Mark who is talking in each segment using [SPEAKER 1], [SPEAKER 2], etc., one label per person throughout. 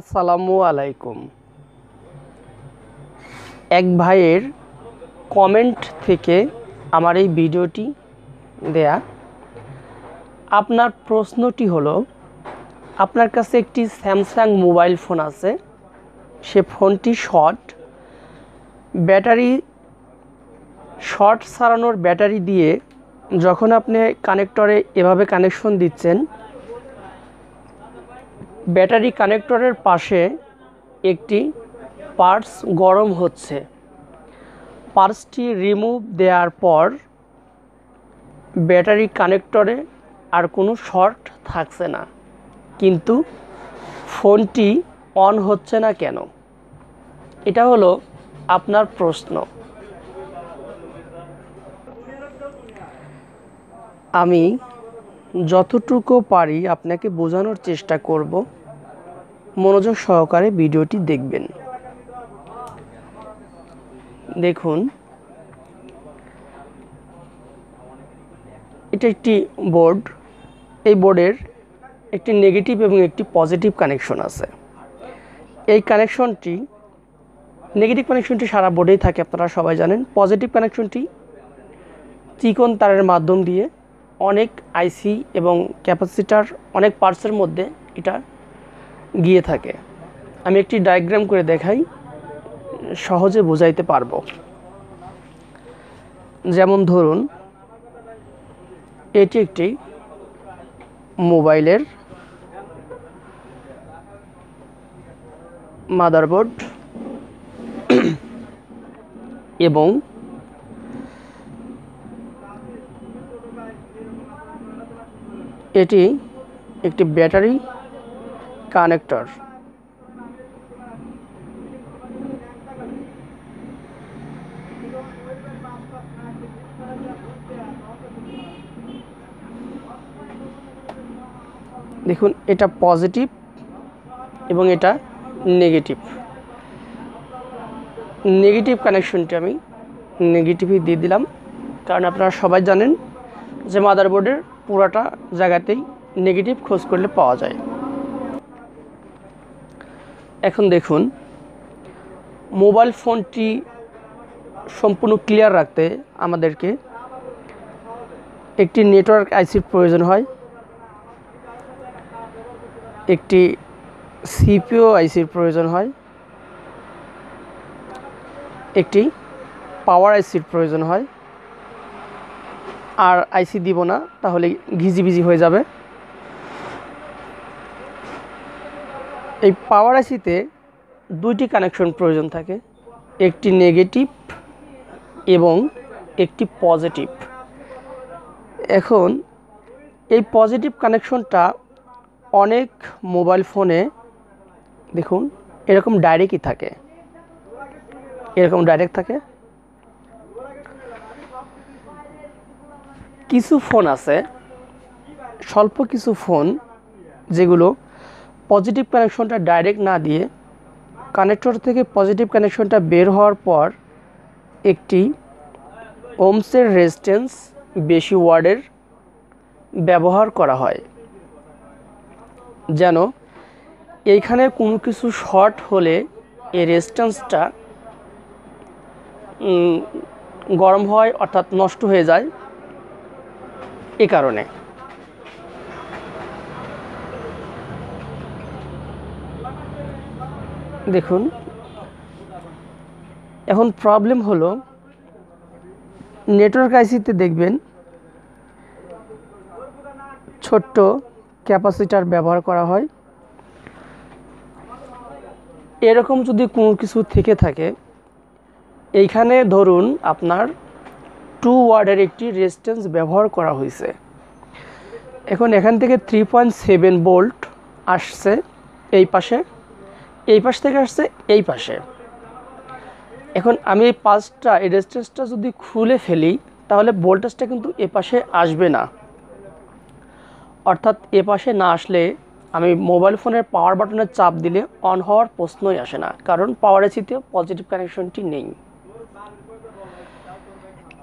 [SPEAKER 1] আসসালামু আলাইকুম এক ভাইয়ের কমেন্ট থেকে আমার এই ভিডিওটি দেয়া আপনার প্রশ্নটি হলো আপনার কাছে একটি স্যামসাং মোবাইল ফোন আছে সে ফোনটি শর্ট ব্যাটারি শর্ট সারানোর ব্যাটারি দিয়ে যখন আপনি কানেক্টরে এভাবে কানেকশন দিচ্ছেন ব্যাটারি কানেক্টরের পাশে একটি পার্স গরম হচ্ছে পার্সটি রিমুভ দেওয়ার পর ব্যাটারি কানেক্টরে আর কোনো শর্ট থাকছে না কিন্তু ফোনটি অন হচ্ছে না কেন এটা হলো আপনার প্রশ্ন আমি যতটুকু পারি আপনাকে বোঝানোর চেষ্টা করব মনোযোগ সহকারে ভিডিওটি দেখবেন দেখুন এটা একটি বোর্ড এই বোর্ডের একটি নেগেটিভ এবং একটি পজিটিভ কানেকশন আছে এই কানেকশনটি নেগেটিভ কানেকশনটি সারা বোর্ডেই থাকে আপনারা সবাই জানেন পজিটিভ কানেকশনটি চিকন তারের মাধ্যম দিয়ে অনেক আইসি এবং ক্যাপাসিটার অনেক পার্টসের মধ্যে এটা গিয়ে থাকে আমি একটি ডায়াগ্রাম করে দেখাই সহজে বোঝাইতে পারবো যেমন ধরুন এটি একটি মোবাইলের মাদারবোর্ড এবং এটি একটি ব্যাটারি কানেক্টর দেখুন এটা পজিটিভ এবং এটা নেগেটিভ নেগেটিভ কানেকশনটি আমি নেগেটিভই দিয়ে দিলাম কারণ আপনারা সবাই জানেন যে মাদারবোর্ডের পুরাটা জায়গাতেই নেগেটিভ খোঁজ করলে পাওয়া যায় এখন দেখুন মোবাইল ফোনটি সম্পূর্ণ ক্লিয়ার রাখতে আমাদেরকে একটি নেটওয়ার্ক আইসির প্রয়োজন হয় একটি সিপিও আইসির প্রয়োজন হয় একটি পাওয়ার আইসির প্রয়োজন হয় আর আইসি দিব না তাহলে ঘিজি ভিজি হয়ে যাবে এই পাওয়ার আইসিতে দুইটি কানেকশন প্রয়োজন থাকে একটি নেগেটিভ এবং একটি পজিটিভ এখন এই পজিটিভ কানেকশনটা অনেক মোবাইল ফোনে দেখুন এরকম ডাইরেক্টই থাকে এরকম ডাইরেক্ট থাকে কিছু ফোন আছে স্বল্প কিছু ফোন যেগুলো পজিটিভ কানেকশনটা ডাইরেক্ট না দিয়ে কানেক্টর থেকে পজিটিভ কানেকশনটা বের হওয়ার পর একটি ওমসের রেজিস্ট্যান্স বেশি ওয়ার্ডের ব্যবহার করা হয় যেন এইখানে কোনো কিছু শর্ট হলে এই রেজিস্ট্যান্সটা গরম হয় অর্থাৎ নষ্ট হয়ে যায় এ কারণে দেখুন এখন প্রবলেম হলো নেটওয়ার্ক আইসিতে দেখবেন ছোট্ট ক্যাপাসিটার ব্যবহার করা হয় এরকম যদি কোনো কিছু থেকে থাকে এইখানে ধরুন আপনার টু ওয়ার্ডের একটি রেজিস্ট্যান্স ব্যবহার করা হয়েছে এখন এখান থেকে থ্রি পয়েন্ট সেভেন বোল্ট আসছে এই পাশে এই পাশ থেকে আসছে এই পাশে এখন আমি এই পাঁচটা এই রেজিস্ট্যান্সটা যদি খুলে ফেলি তাহলে ভোল্টেজটা কিন্তু এ পাশে আসবে না অর্থাৎ এ পাশে না আসলে আমি মোবাইল ফোনের পাওয়ার বাটনের চাপ দিলে অন হওয়ার প্রশ্নই আসে না কারণ পাওয়ার এসিতে পজিটিভ কানেকশনটি নেই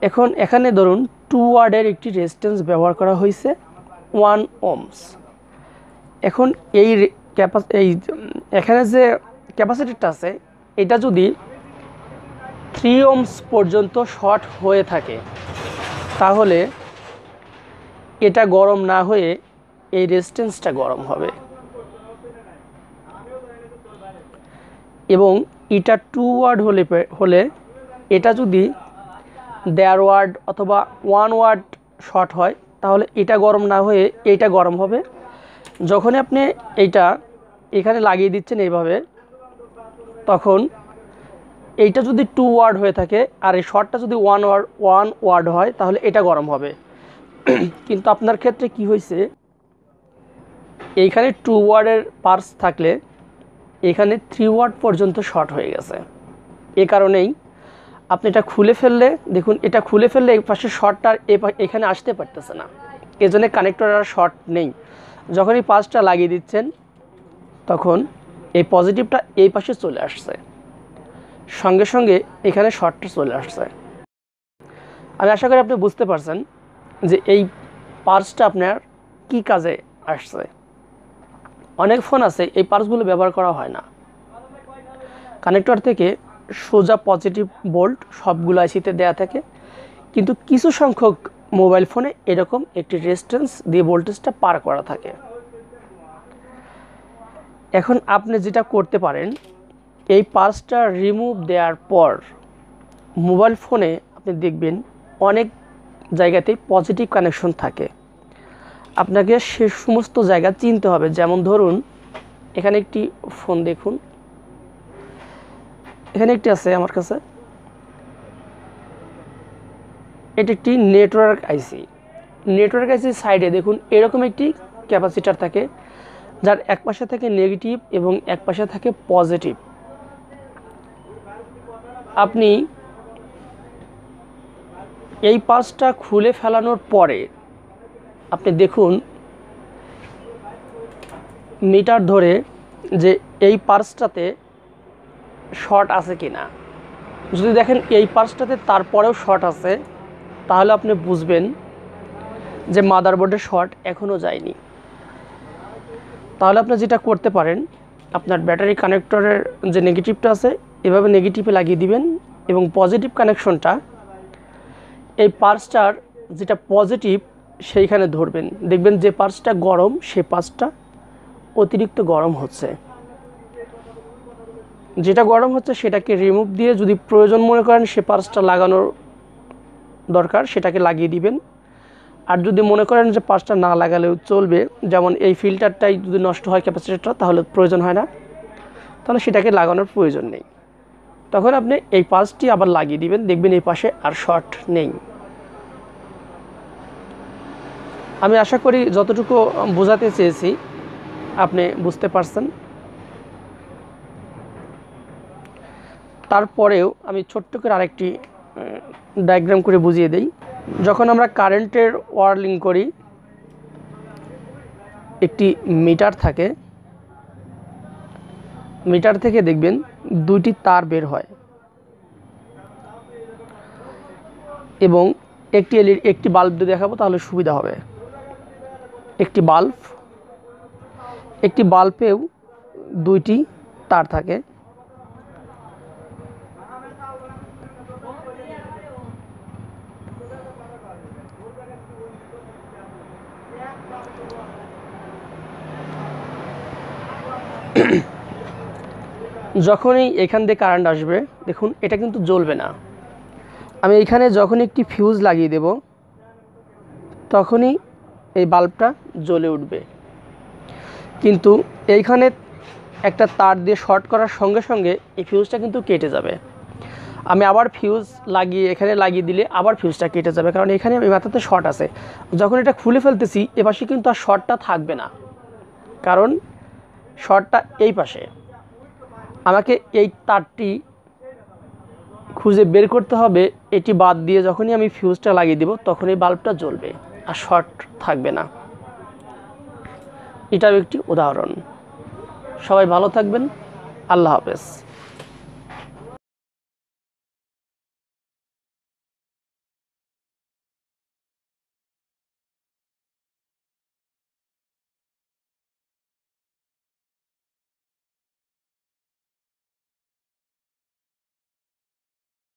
[SPEAKER 1] এখন এখানে ধরুন টু ওয়ার্ডের একটি রেজিস্ট্যান্স ব্যবহার করা হয়েছে ওয়ান ওমস এখন এই ক্যাপাস এই এখানে যে ক্যাপাসিটিটা আছে এটা যদি থ্রি ওমস পর্যন্ত শর্ট হয়ে থাকে তাহলে এটা গরম না হয়ে এই রেজিস্ট্যান্সটা গরম হবে এবং এটা টু ওয়ার্ড হলে হলে এটা যদি দেড় ওয়ার্ড অথবা ওয়ান ওয়ার্ড শর্ট হয় তাহলে এটা গরম না হয়ে এইটা গরম হবে যখনই আপনি এইটা এখানে লাগিয়ে দিচ্ছেন এইভাবে তখন এইটা যদি টু ওয়ার্ড হয়ে থাকে আর এই শর্টটা যদি ওয়ান ওয়ার্ড ওয়ান ওয়ার্ড হয় তাহলে এটা গরম হবে কিন্তু আপনার ক্ষেত্রে কি হয়েছে এইখানে টু ওয়ার্ডের পার্স থাকলে এখানে থ্রি ওয়ার্ড পর্যন্ত শর্ট হয়ে গেছে এ কারণেই আপনি এটা খুলে ফেললে দেখুন এটা খুলে ফেললে এই পাশে শর্টটা এখানে আসতে পারতেছে না এজন্য কানেক্টর আর শর্ট নেই যখন এই পাশটা লাগিয়ে দিচ্ছেন তখন এই পজিটিভটা এই পাশে চলে আসছে সঙ্গে সঙ্গে এখানে শর্টটা চলে আসছে আমি আশা করি আপনি বুঝতে পারছেন যে এই পার্সটা আপনার কি কাজে আসছে অনেক ফোন আছে এই পার্সগুলো ব্যবহার করা হয় না কানেক্টর থেকে সোজা পজিটিভ বোল্ট সবগুলো আইসিতে দেয়া থাকে কিন্তু কিছু সংখ্যক মোবাইল ফোনে এরকম একটি রেজিস্ট্যান্স দিয়ে ভোল্টেজটা পার করা থাকে এখন আপনি যেটা করতে পারেন এই পার্সটা রিমুভ দেওয়ার পর মোবাইল ফোনে আপনি দেখবেন অনেক জায়গাতেই পজিটিভ কানেকশন থাকে আপনাকে সে সমস্ত জায়গা চিনতে হবে যেমন ধরুন এখানে একটি ফোন দেখুন এখানে একটি আছে আমার কাছে এটি একটি নেটওয়ার্ক আইসি নেটওয়ার্ক আইসির সাইডে দেখুন এরকম একটি ক্যাপাসিটার থাকে যার এক পাশে থাকে নেগেটিভ এবং এক পাশে থাকে পজিটিভ আপনি এই পাশটা খুলে ফেলানোর পরে আপনি দেখুন মিটার ধরে যে এই পার্সটাতে শর্ট আছে কি না যদি দেখেন এই পার্টসটাতে তারপরেও শর্ট আছে তাহলে আপনি বুঝবেন যে মাদারবোর্ডের শর্ট এখনও যায়নি তাহলে আপনি যেটা করতে পারেন আপনার ব্যাটারি কানেক্টরের যে নেগেটিভটা আছে এভাবে নেগেটিভে লাগিয়ে দিবেন এবং পজিটিভ কানেকশনটা এই পার্সটার যেটা পজিটিভ সেইখানে ধরবেন দেখবেন যে পার্সটা গরম সে পার্সটা অতিরিক্ত গরম হচ্ছে যেটা গরম হচ্ছে সেটাকে রিমুভ দিয়ে যদি প্রয়োজন মনে করেন সে পার্সটা লাগানোর দরকার সেটাকে লাগিয়ে দিবেন আর যদি মনে করেন যে পার্সটা না লাগালেও চলবে যেমন এই ফিল্টারটাই যদি নষ্ট হয় ক্যাপাসিটারটা তাহলে প্রয়োজন হয় না তাহলে সেটাকে লাগানোর প্রয়োজন নেই তখন আপনি এই পার্সটি আবার লাগিয়ে দিবেন দেখবেন এই পাশে আর শর্ট নেই আমি আশা করি যতটুকু বোঝাতে চেয়েছি আপনি বুঝতে পারছেন তারপরেও আমি ছোট্ট করে আরেকটি ডায়াগ্রাম করে বুঝিয়ে দেই যখন আমরা কারেন্টের ওয়ারলিং করি একটি মিটার থাকে মিটার থেকে দেখবেন দুইটি তার বের হয় এবং একটি এলির একটি বাল্ব দিয়ে দেখাবো তাহলে সুবিধা হবে একটি বাল্ব একটি বাল্বেও দুইটি তার থাকে যখনই এখান দিয়ে কারেন্ট আসবে দেখুন এটা কিন্তু জ্বলবে না আমি এখানে যখন একটি ফিউজ লাগিয়ে দেব তখনই এই বাল্বটা জ্বলে উঠবে কিন্তু এইখানে একটা তার দিয়ে শর্ট করার সঙ্গে সঙ্গে এই ফিউজটা কিন্তু কেটে যাবে আমি আবার ফিউজ লাগিয়ে এখানে লাগিয়ে দিলে আবার ফিউজটা কেটে যাবে কারণ এখানে এই মাথাতে শর্ট আছে যখন এটা খুলে ফেলতেছি এ পাশে কিন্তু আর শর্টটা থাকবে না কারণ শর্টটা এই পাশে আমাকে এই তারটি খুঁজে বের করতে হবে এটি বাদ দিয়ে যখনই আমি ফিউজটা লাগিয়ে দেব তখন এই বাল্বটা জ্বলবে আর শর্ট থাকবে না এটাও একটি উদাহরণ সবাই ভালো থাকবেন আল্লাহ হাফেজ